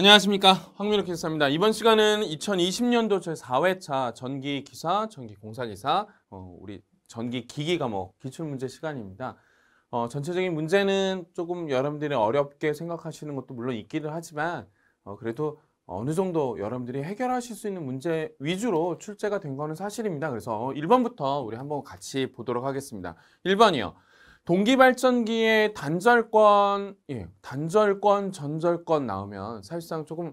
안녕하십니까 황민호 기사입니다. 이번 시간은 2020년도 제 4회차 전기기사, 전기공사기사, 어, 우리 전기기기 과목 기출문제 시간입니다. 어, 전체적인 문제는 조금 여러분들이 어렵게 생각하시는 것도 물론 있기는 하지만 어, 그래도 어느 정도 여러분들이 해결하실 수 있는 문제 위주로 출제가 된 거는 사실입니다. 그래서 1번부터 우리 한번 같이 보도록 하겠습니다. 1번이요. 동기발전기의 단절권, 예, 단절권, 전절권 나오면 사실상 조금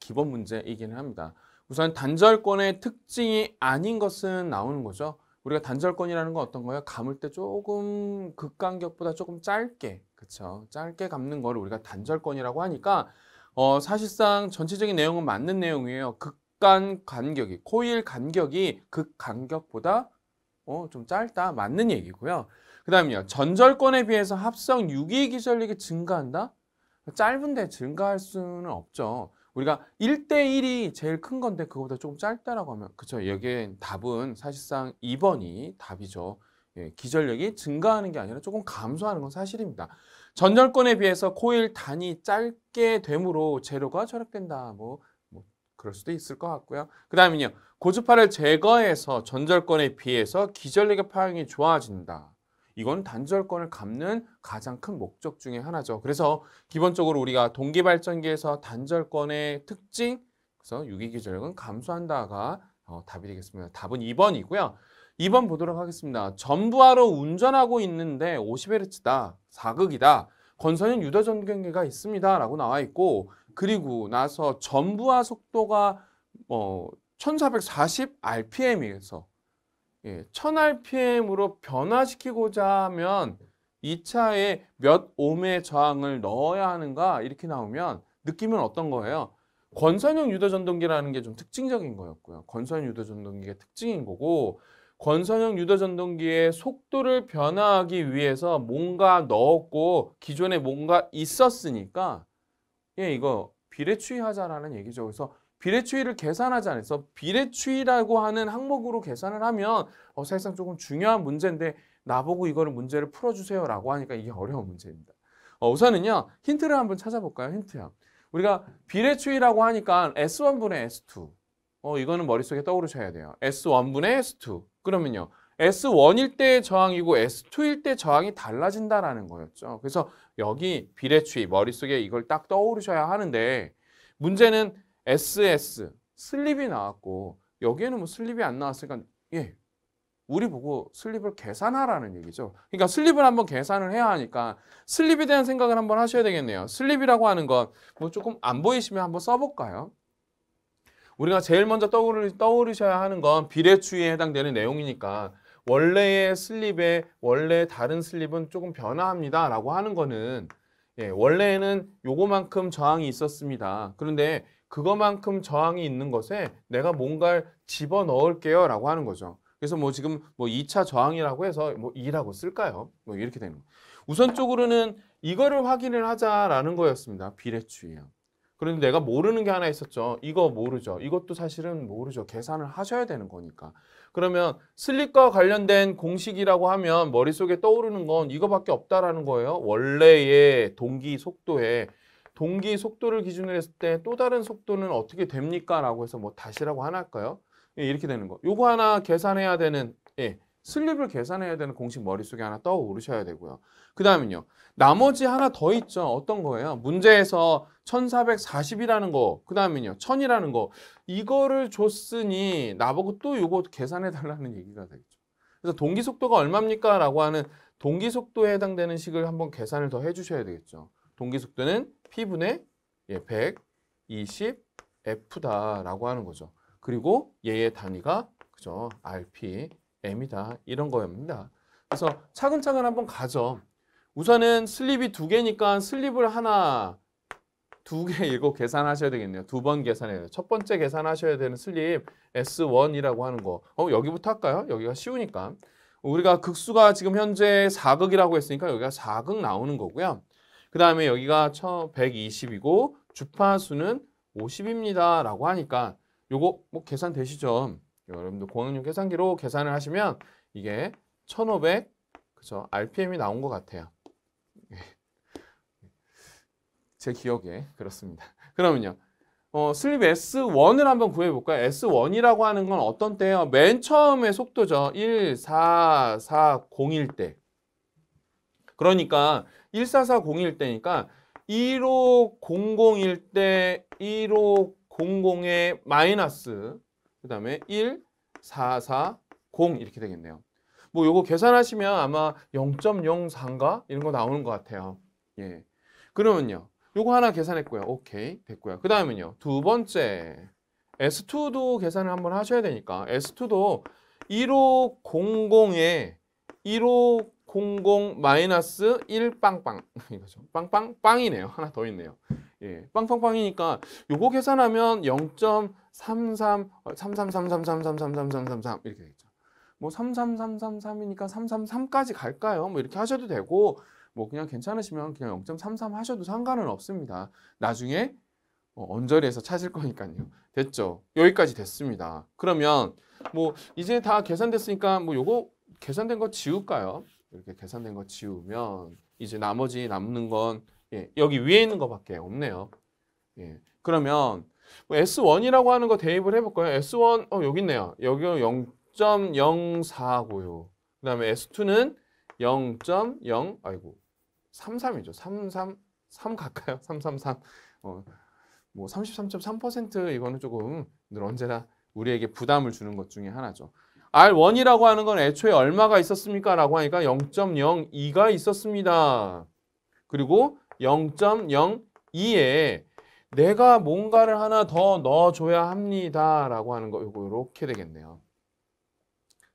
기본 문제이기는 합니다. 우선 단절권의 특징이 아닌 것은 나오는 거죠. 우리가 단절권이라는 건 어떤 거예요? 감을 때 조금 극간격보다 조금 짧게, 그쵸? 짧게 감는 거를 우리가 단절권이라고 하니까 어, 사실상 전체적인 내용은 맞는 내용이에요. 극간 간격이, 코일 간격이 극간격보다 어, 좀 짧다, 맞는 얘기고요. 그 다음이요. 전절권에 비해서 합성 유기기절력이 증가한다? 짧은데 증가할 수는 없죠. 우리가 1대1이 제일 큰 건데 그거보다 조금 짧다라고 하면 그쵸 여기에 답은 사실상 2번이 답이죠. 예, 기절력이 증가하는 게 아니라 조금 감소하는 건 사실입니다. 전절권에 비해서 코일 단이 짧게 되므로 재료가 절약된다. 뭐, 뭐 그럴 수도 있을 것 같고요. 그 다음은요. 고주파를 제거해서 전절권에 비해서 기절력의 파형이 좋아진다. 이건 단절권을 갚는 가장 큰 목적 중에 하나죠. 그래서 기본적으로 우리가 동기발전기에서 단절권의 특징, 그래서 유기기절력은 감소한다가 어, 답이 되겠습니다. 답은 2번이고요. 2번 보도록 하겠습니다. 전부하러 운전하고 있는데 50Hz다, 4극이다, 건선은 유도전경계가 있습니다. 라고 나와 있고 그리고 나서 전부하 속도가 어, 1440rpm에서 예, 1000rpm으로 변화시키고자 하면 이 차에 몇 옴의 저항을 넣어야 하는가 이렇게 나오면 느낌은 어떤 거예요? 권선형 유도전동기라는 게 좀 특징적인 거였고요. 권선형 유도전동기의 특징인 거고 권선형 유도전동기의 속도를 변화하기 위해서 뭔가 넣었고 기존에 뭔가 있었으니까 예 이거 비례추이하자라는 얘기죠. 그래서 비례추위를 계산하지 않아서 비례추위라고 하는 항목으로 계산을 하면 어, 사실상 조금 중요한 문제인데 나보고 이거를 문제를 풀어주세요 라고 하니까 이게 어려운 문제입니다. 어, 우선은요. 힌트를 한번 찾아볼까요? 힌트요. 우리가 비례추위라고 하니까 S1분의 S2 어, 이거는 머릿속에 떠오르셔야 돼요. S1분의 S2 그러면요. S1일 때 저항이고 S2일 때 저항이 달라진다라는 거였죠. 그래서 여기 비례추위 머릿속에 이걸 딱 떠오르셔야 하는데 문제는 SS 슬립이 나왔고 여기에는 뭐 슬립이 안 나왔으니까 예 우리 보고 슬립을 계산하라는 얘기죠. 그러니까 슬립을 한번 계산을 해야 하니까 슬립에 대한 생각을 한번 하셔야 되겠네요. 슬립이라고 하는 건 뭐 조금 안 보이시면 한번 써볼까요? 우리가 제일 먼저 떠오르, 떠오르셔야 하는 건 비례추위에 해당되는 내용이니까 원래의 슬립에 원래 다른 슬립은 조금 변화합니다 라고 하는 거는 예, 원래는 요거만큼 저항이 있었습니다. 그런데 그것만큼 저항이 있는 것에 내가 뭔가를 집어넣을게요 라고 하는 거죠. 그래서 뭐 지금 뭐 2차 저항이라고 해서 뭐 2라고 쓸까요? 뭐 이렇게 되는 거예요. 우선적으로는 이거를 확인을 하자라는 거였습니다. 비례추예요. 그런데 내가 모르는 게 하나 있었죠. 이거 모르죠. 이것도 사실은 모르죠. 계산을 하셔야 되는 거니까. 그러면 슬립과 관련된 공식이라고 하면 머릿속에 떠오르는 건 이거밖에 없다라는 거예요. 원래의 동기 속도에 동기 속도를 기준으로 했을 때 또 다른 속도는 어떻게 됩니까? 라고 해서 뭐 다시라고 하나 할까요? 예, 이렇게 되는 거. 요거 하나 계산해야 되는, 예, 슬립을 계산해야 되는 공식 머릿속에 하나 떠오르셔야 되고요. 그 다음은요. 나머지 하나 더 있죠. 어떤 거예요? 문제에서 1440이라는 거, 그 다음은요. 1000이라는 거. 이거를 줬으니 나보고 또 요거 계산해달라는 얘기가 되겠죠. 그래서 동기속도가 얼마입니까? 라고 하는 동기속도에 해당되는 식을 한번 계산을 더 해주셔야 되겠죠. 동기속도는 P분의 예, 120F다라고 하는 거죠. 그리고 얘의 단위가 그죠? RP, M이다. 이런 거입니다. 그래서 차근차근 한번 가죠. 우선은 슬립이 두 개니까 슬립을 하나, 두 개 읽고 계산하셔야 되겠네요. 두 번 계산해야 돼요. 첫 번째 계산하셔야 되는 슬립 S1이라고 하는 거. 어, 여기부터 할까요? 여기가 쉬우니까. 우리가 극수가 지금 현재 4극이라고 했으니까 여기가 4극 나오는 거고요. 그 다음에 여기가 1120이고 주파수는 50입니다. 라고 하니까 요거 뭐 계산 되시죠? 여러분들 공항용 계산기로 계산을 하시면 이게 1500 그죠? RPM이 나온 것 같아요. 예. 제 기억에 그렇습니다. 그러면요. 어, 슬립 S1을 한번 구해볼까요? S1이라고 하는 건 어떤 때요? 맨 처음에 속도죠. 1, 4, 4, 0일 때. 그러니까 14401 때니까 1500일 때 1500에 마이너스 그 다음에 1440 이렇게 되겠네요. 뭐 요거 계산하시면 아마 0.04인가 이런 거 나오는 것 같아요. 예. 그러면요. 요거 하나 계산했고요. 오케이. 됐고요. 그 다음은요. 두 번째. S2도 계산을 한번 하셔야 되니까 S2도 1500에 15 00 마이너스 1 빵빵 이거죠. 빵빵 빵이네요. 하나 더 있네요. 예, 빵빵빵이니까 요거 계산하면 0.33 3333333333 이렇게 되겠죠. 뭐 33333이니까 333까지 갈까요? 뭐 이렇게 하셔도 되고 뭐 그냥 괜찮으시면 그냥 0.33 하셔도 상관은 없습니다. 나중에 어, 언저리에서 찾을 거니까요. 됐죠? 여기까지 됐습니다. 그러면 뭐 이제 다 계산됐으니까 뭐 요거 계산된 거 지울까요? 이렇게 계산된 거 지우면 이제 나머지 남는 건 예, 여기 위에 있는 것밖에 없네요. 예, 그러면 뭐 S1이라고 하는 거 대입을 해볼까요? S1 어, 여기 있네요. 여기 0.04고요. 그 다음에 S2는 0.0 아이고 33이죠. 33 3 가까요? 333. 어, 뭐33.3% 이거는 조금 늘 언제나 우리에게 부담을 주는 것 중에 하나죠. R1이라고 하는 건 애초에 얼마가 있었습니까? 라고 하니까 0.02가 있었습니다. 그리고 0.02에 내가 뭔가를 하나 더 넣어줘야 합니다. 라고 하는 거, 요 이렇게 되겠네요.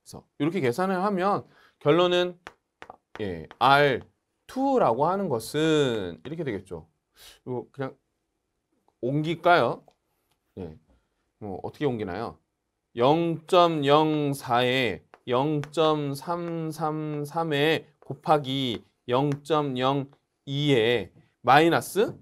그래서 이렇게 계산을 하면 결론은 예, R2라고 하는 것은 이렇게 되겠죠. 그냥 옮길까요? 예. 뭐 어떻게 옮기나요? 0.04에 0.333에 곱하기 0.02에 마이너스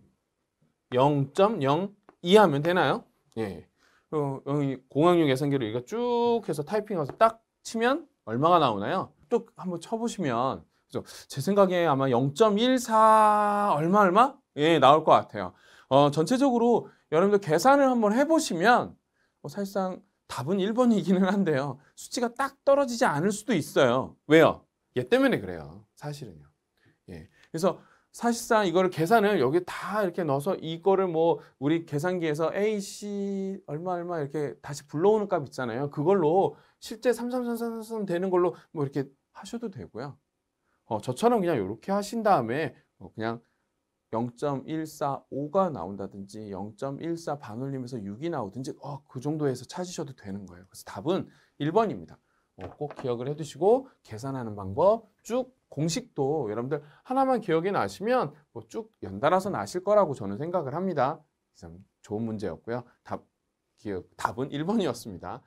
0.02 하면 되나요? 예. 어, 여기 공항용 계산기로 이거 쭉 해서 타이핑해서 딱 치면 얼마가 나오나요? 쭉 한번 쳐보시면 그죠? 제 생각에 아마 0.14 얼마 얼마 예 나올 것 같아요. 어, 전체적으로 여러분들 계산을 한번 해보시면 어, 사실상 답은 1번이기는 한데요. 수치가 딱 떨어지지 않을 수도 있어요. 왜요? 얘 때문에 그래요. 사실은요. 예. 그래서 사실상 이거를 계산을 여기 다 이렇게 넣어서 이거를 뭐 우리 계산기에서 AC 얼마 얼마 이렇게 다시 불러오는 값 있잖아요. 그걸로 실제 3333 3 되는 걸로 뭐 이렇게 하셔도 되고요. 어, 저처럼 그냥 이렇게 하신 다음에 어, 그냥 0.145가 나온다든지 0.14 반올림에서 6이 나오든지 어, 그 정도에서 찾으셔도 되는 거예요. 그래서 답은 1번입니다. 어, 꼭 기억을 해두시고 계산하는 방법 쭉 공식도 여러분들 하나만 기억이 나시면 뭐쭉 연달아서 나실 거라고 저는 생각을 합니다. 좋은 문제였고요. 답, 기억, 답은 1번이었습니다.